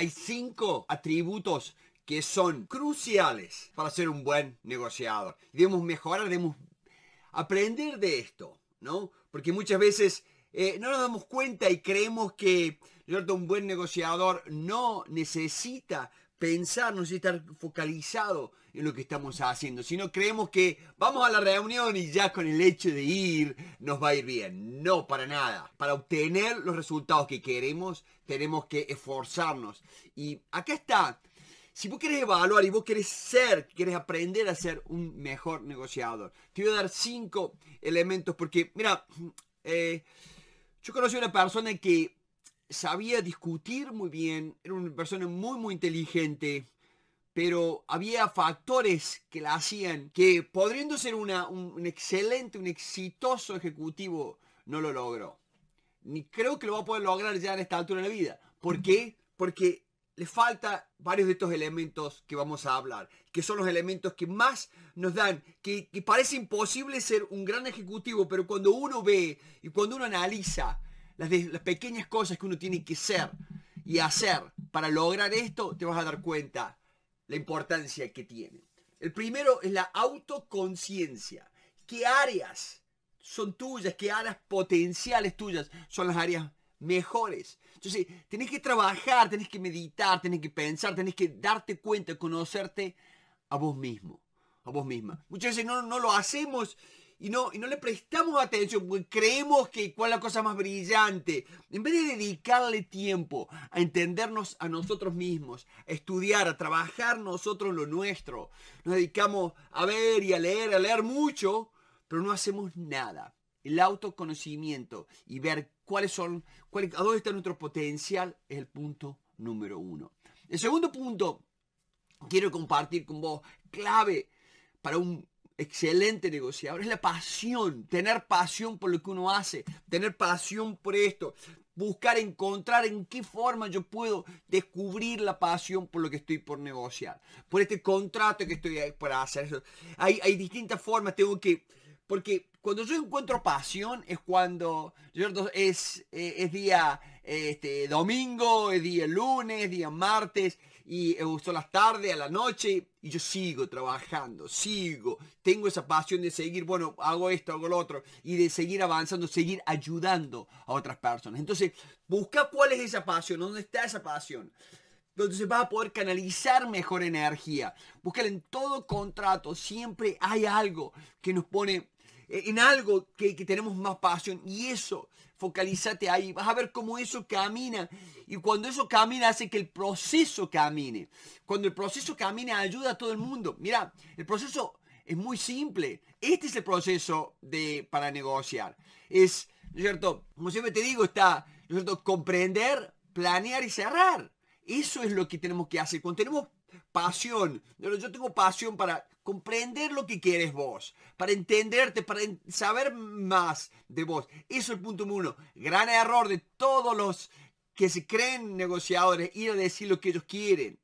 Hay cinco atributos que son cruciales para ser un buen negociador. Debemos mejorar, debemos aprender de esto, ¿no? Porque muchas veces eh, no nos damos cuenta y creemos que un buen negociador no necesita pensarnos y estar focalizado en lo que estamos haciendo, Si no creemos que vamos a la reunión y ya con el hecho de ir nos va a ir bien. No, para nada. Para obtener los resultados que queremos, tenemos que esforzarnos. Y acá está. Si vos querés evaluar y vos querés ser, querés aprender a ser un mejor negociador, te voy a dar cinco elementos porque, mira, eh, yo conocí a una persona que sabía discutir muy bien, era una persona muy, muy inteligente, pero había factores que la hacían que, podriendo ser una, un, excelente, un exitoso ejecutivo, no lo logró. Ni creo que lo va a poder lograr ya en esta altura de la vida. ¿Por qué? Porque le falta varios de estos elementos que vamos a hablar, que son los elementos que más nos dan, que, parece imposible ser un gran ejecutivo, pero cuando uno ve y cuando uno analiza las, pequeñas cosas que uno tiene que ser y hacer para lograr esto, te vas a dar cuenta la importancia que tiene. El primero es la autoconciencia. ¿Qué áreas son tuyas? ¿Qué áreas potenciales tuyas son las áreas mejores? Entonces, tenés que trabajar, tenés que meditar, tenés que pensar, tenés que darte cuenta, conocerte a vos mismo, a vos misma. Muchas veces no, no lo hacemos y no, le prestamos atención, porque creemos que cuál es la cosa más brillante. En vez de dedicarle tiempo a entendernos a nosotros mismos, a estudiar, a trabajar nosotros lo nuestro, nos dedicamos a ver y a leer, a leer mucho, pero no hacemos nada. El autoconocimiento y ver cuáles son, cuál, a dónde está nuestro potencial es el punto número uno. El segundo punto quiero compartir con vos, clave para un excelente negociador, es la pasión, tener pasión por lo que uno hace, tener pasión por esto, buscar encontrar en qué forma yo puedo descubrir la pasión por lo que estoy por negociar, por este contrato que estoy para hacer. Hay, distintas formas, tengo que... Porque cuando yo encuentro pasión es cuando Es, es, día este, domingo, es día lunes, día martes, y me gustó las tardes, a la noche, y yo sigo trabajando, sigo, tengo esa pasión de seguir, bueno, hago esto, hago lo otro, y de seguir avanzando, seguir ayudando a otras personas. Entonces, busca cuál es esa pasión, dónde está esa pasión. Entonces vas a poder canalizar mejor energía. Buscar en todo contrato. Siempre hay algo que nos pone eh, en algo que, tenemos más pasión. Y eso, focalízate ahí. Vas a ver cómo eso camina. Y cuando eso camina, hace que el proceso camine. Cuando el proceso camine ayuda a todo el mundo. Mira, el proceso es muy simple. Este es el proceso de, para negociar. Es, cierto? Como siempre te digo, está, ¿no cierto? Comprender, planear y cerrar. Eso es lo que tenemos que hacer. Cuando tenemos Pasión. Yo tengo pasión para comprender lo que quieres vos, para entenderte, para saber más de vos. Eso es el punto uno. Gran error de todos los que se creen negociadores ir a decir lo que ellos quieren.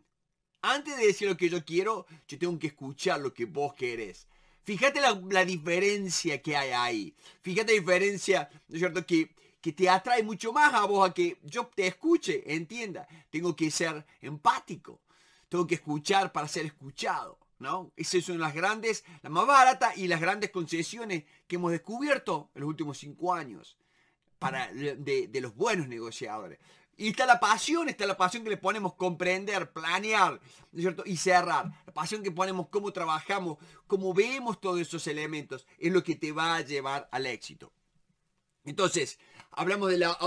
Antes de decir lo que yo quiero, yo tengo que escuchar lo que vos querés. Fíjate la, diferencia que hay ahí. Fíjate la diferencia, ¿no es cierto? Que, que te atrae mucho más a vos a que yo te escuche, entienda. Tengo que ser empático tengo que escuchar para ser escuchado. ¿no? una de las grandes, la más barata y las grandes concesiones que hemos descubierto en los últimos cinco años para, de, los buenos negociadores. Y está la pasión, está la pasión que le ponemos comprender, planear, ¿no es cierto? Y cerrar. La pasión que ponemos cómo trabajamos, cómo vemos todos esos elementos, es lo que te va a llevar al éxito. Entonces, hablamos de la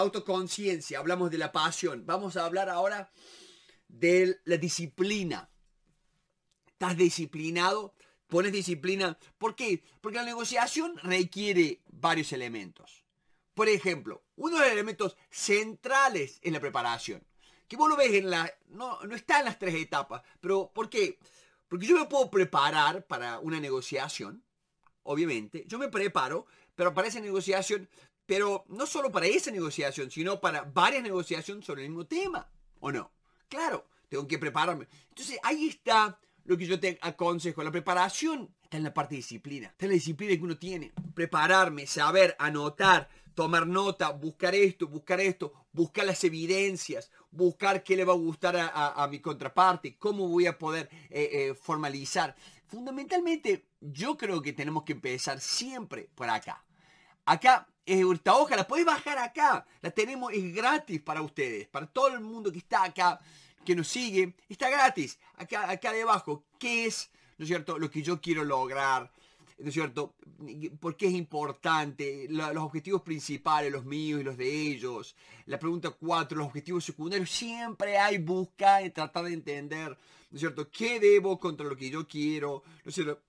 autoconciencia, hablamos de la pasión. Vamos a hablar ahora de la disciplina. Estás disciplinado, pones disciplina. ¿Por qué? Porque la negociación requiere varios elementos. Por ejemplo, uno de los elementos centrales en la preparación, que vos lo ves en la... No, está en las tres etapas, pero ¿por qué? Porque yo me puedo preparar para una negociación, obviamente. Yo me preparo, pero para esa negociación, pero no solo para esa negociación, sino para varias negociaciones sobre el mismo tema, ¿o no? Claro tengo que prepararme. Entonces ahí está lo que yo te aconsejo. La preparación está en la parte de disciplina, está en la disciplina que uno tiene. Prepararme, saber, anotar, tomar nota, buscar esto, buscar esto, buscar las evidencias, buscar qué le va a gustar a, mi contraparte, cómo voy a poder eh, eh, formalizar. Fundamentalmente, yo creo que tenemos que empezar siempre por acá. Acá es esta hoja, la podéis bajar acá. La tenemos, es gratis para ustedes, para todo el mundo que está acá que nos sigue, está gratis, acá, acá debajo, qué es, ¿no es cierto?, lo que yo quiero lograr, ¿no es cierto?, por qué es importante, los objetivos principales, los míos y los de ellos, la pregunta 4, los objetivos secundarios, siempre hay busca de tratar de entender, ¿no es cierto?, qué debo contra lo que yo quiero, ¿no es cierto?,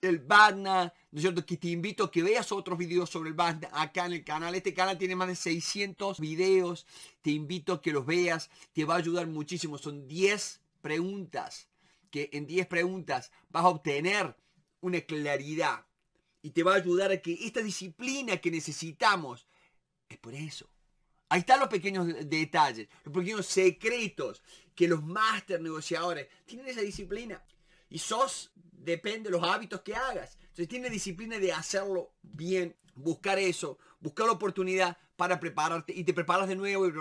el Batna, ¿no es cierto? Que te invito a que veas otros videos sobre el Batna acá en el canal. Este canal tiene más de 600 videos. Te invito a que los veas. Te va a ayudar muchísimo. Son 10 preguntas. Que en 10 preguntas vas a obtener una claridad. Y te va a ayudar a que esta disciplina que necesitamos es por eso. Ahí están los pequeños detalles, los pequeños secretos que los máster negociadores tienen esa disciplina. Y sos, depende de los hábitos que hagas. Entonces tiene disciplina de hacerlo bien, buscar eso, buscar la oportunidad para prepararte y te preparas de nuevo. Y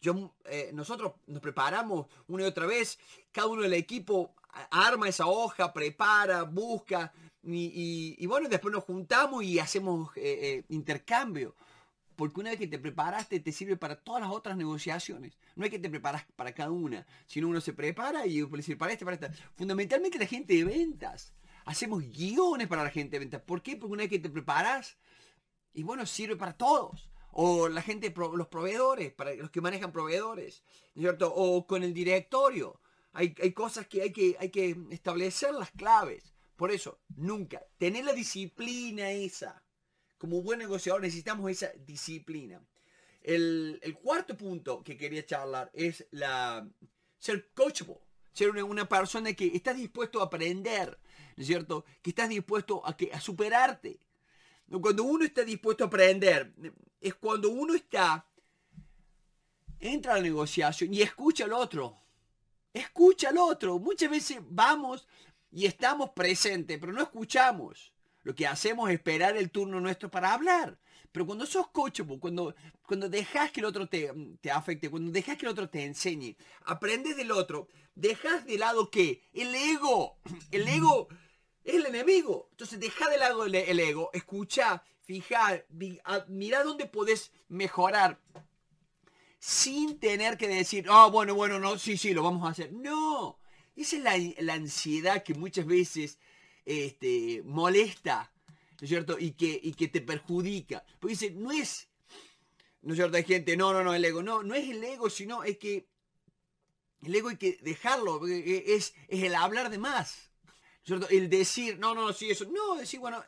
yo, eh, nosotros nos preparamos una y otra vez, cada uno del equipo arma esa hoja, prepara, busca y, bueno, después nos juntamos y hacemos eh, eh, intercambio. Porque una vez que te preparaste, te sirve para todas las otras negociaciones. No es que te preparas para cada una, sino uno se prepara y decir, para este, para esta. Fundamentalmente la gente de ventas. Hacemos guiones para la gente de ventas. ¿Por qué? Porque una vez que te preparas, y bueno, sirve para todos. O la gente, los proveedores, para los que manejan proveedores, cierto? O con el directorio. Hay, cosas que hay, que hay que establecer las claves. Por eso, nunca, tener la disciplina esa como buen negociador necesitamos esa disciplina. El, cuarto punto que quería charlar es ser coachable, ser una, persona que está dispuesto a aprender, ¿no es cierto? Que estás dispuesto a, a superarte. Cuando uno está dispuesto a aprender, es cuando uno está, entra a la negociación y escucha al otro. Escucha al otro. Muchas veces vamos y estamos presentes, pero no escuchamos. Lo que hacemos es esperar el turno nuestro para hablar. Pero cuando sos coach, cuando, cuando dejas que el otro te, mm, afecte, cuando dejas que el otro te enseñe, aprendes del otro, dejas de lado que el ego, el ego es el enemigo. Entonces deja de lado el, ego, escucha, fija, mira dónde podés mejorar sin tener que decir, oh, bueno, bueno, no, sí, sí, lo vamos a hacer. No, esa es la, la ansiedad que muchas veces este, molesta, ¿no es cierto? Y que, y que te perjudica. Porque dice, no es, ¿no es cierto? Hay gente, no, no, no, el ego. No, no es el ego, sino es que el ego hay que dejarlo, es, es el hablar de más, ¿no es cierto? El decir, no, no, no, sí, eso. No, decir, bueno,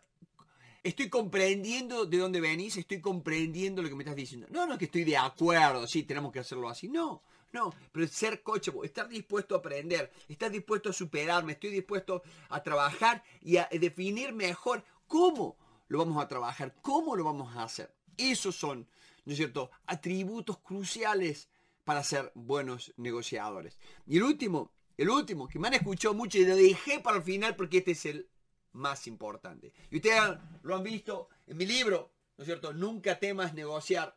estoy comprendiendo de dónde venís, estoy comprendiendo lo que me estás diciendo. No, no es que estoy de acuerdo, sí, tenemos que hacerlo así. No, no, pero ser coche, estar dispuesto a aprender, estar dispuesto a superarme, estoy dispuesto a trabajar y a definir mejor cómo lo vamos a trabajar, cómo lo vamos a hacer. Esos son, ¿no es cierto?, atributos cruciales para ser buenos negociadores. Y el último, el último, que me han escuchado mucho y lo dejé para el final porque este es el más importante. Y ustedes lo han visto en mi libro, ¿no es cierto? Nunca temas negociar,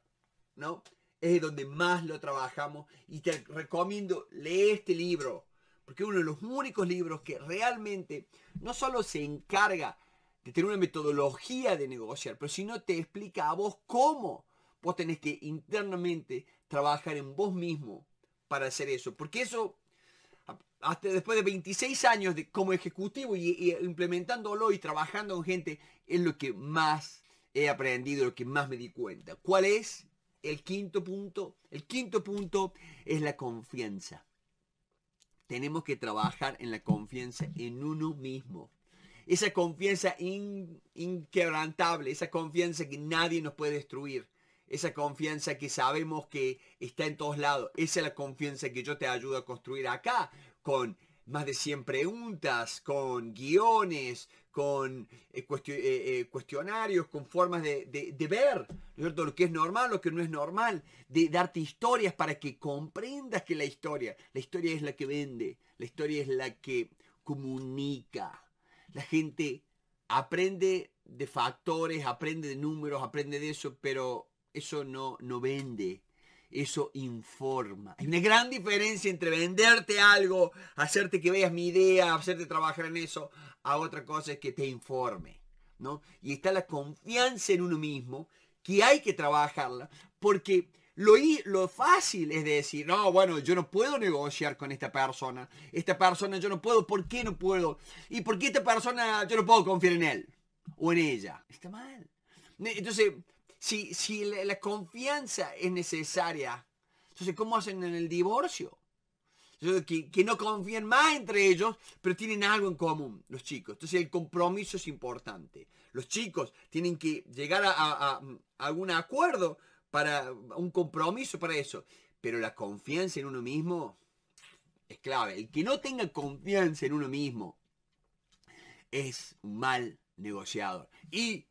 ¿no? es donde más lo trabajamos y te recomiendo leer este libro, porque es uno de los únicos libros que realmente no solo se encarga de tener una metodología de negociar, pero si no te explica a vos cómo vos tenés que internamente trabajar en vos mismo para hacer eso, porque eso hasta después de 26 años de, como ejecutivo y implementándolo y trabajando con gente, es lo que más he aprendido, lo que más me di cuenta. ¿Cuál es? El quinto punto, el quinto punto es la confianza. Tenemos que trabajar en la confianza en uno mismo. Esa confianza inquebrantable, esa confianza que nadie nos puede destruir esa confianza que sabemos que está en todos lados. Esa es la confianza que yo te ayudo a construir acá con más de 100 preguntas, con guiones, con eh, eh, eh, cuestionarios, con formas de, ver lo que es normal, lo que no es normal, de darte historias para que comprendas que la historia, la historia es la que vende, la historia es la que comunica. La gente aprende de factores, aprende de números, aprende de eso, pero eso no, no vende eso informa. Hay una gran diferencia entre venderte algo, hacerte que veas mi idea, hacerte trabajar en eso, a otra cosa es que te informe. ¿no? Y está la confianza en uno mismo, que hay que trabajarla, porque lo, lo fácil es decir, no, bueno, yo no puedo negociar con esta persona, esta persona yo no puedo, ¿por qué no puedo? ¿Y por qué esta persona yo no puedo confiar en él o en ella? Está mal. Entonces, si, la, confianza es necesaria, entonces, ¿cómo hacen en el divorcio? que, no confían más entre ellos, pero tienen algo en común los chicos. Entonces el compromiso es importante. Los chicos tienen que llegar a, algún acuerdo para un compromiso para eso. Pero la confianza en uno mismo es clave. El que no tenga confianza en uno mismo es un mal negociador. Y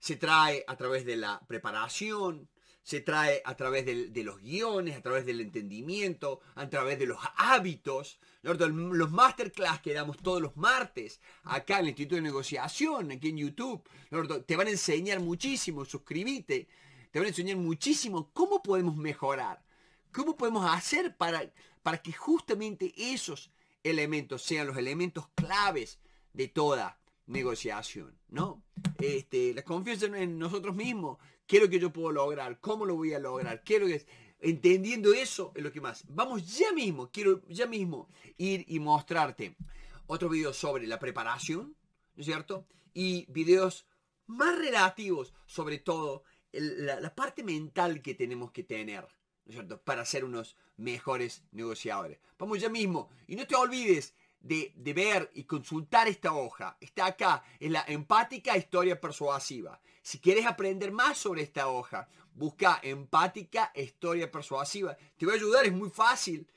se trae a través de la preparación, se trae a través de, los guiones, a través del entendimiento, a través de los hábitos. Los masterclass que damos todos los martes acá en el Instituto de Negociación, aquí en YouTube, te van a enseñar muchísimo, suscríbete, te van a enseñar muchísimo cómo podemos mejorar, cómo podemos hacer para, para que justamente esos elementos sean los elementos claves de toda negociación, ¿no? Este, la confianza en nosotros mismos, qué es lo que yo puedo lograr, cómo lo voy a lograr, qué es lo que es? Entendiendo eso es lo que más. Vamos ya mismo, quiero ya mismo ir y mostrarte otro video sobre la preparación, ¿no es cierto? Y videos más relativos, sobre todo la, la, parte mental que tenemos que tener, ¿no es cierto? Para ser unos mejores negociadores. Vamos ya mismo. Y no te olvides de, ver y consultar esta hoja está acá en la empática historia persuasiva. Si quieres aprender más sobre esta hoja, busca empática historia persuasiva. Te va a ayudar, es muy fácil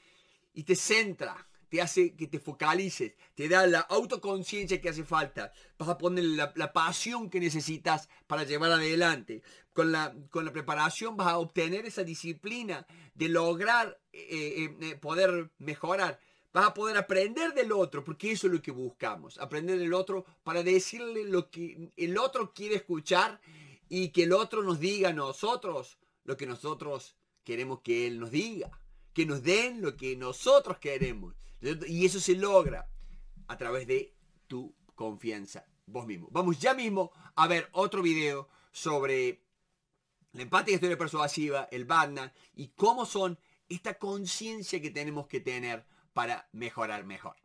y te centra, te hace que te focalices, te da la autoconciencia que hace falta. Vas a poner la, pasión que necesitas para llevar adelante. Con la, con la preparación vas a obtener esa disciplina de lograr eh, eh, eh, poder mejorar. Vas a poder aprender del otro, porque eso es lo que buscamos, aprender del otro para decirle lo que el otro quiere escuchar y que el otro nos diga a nosotros lo que nosotros queremos que él nos diga, que nos den lo que nosotros queremos. Y eso se logra a través de tu confianza, vos mismo. Vamos ya mismo a ver otro video sobre la empatía historia persuasiva, el BADNA y cómo son esta conciencia que tenemos que tener para mejorar mejor.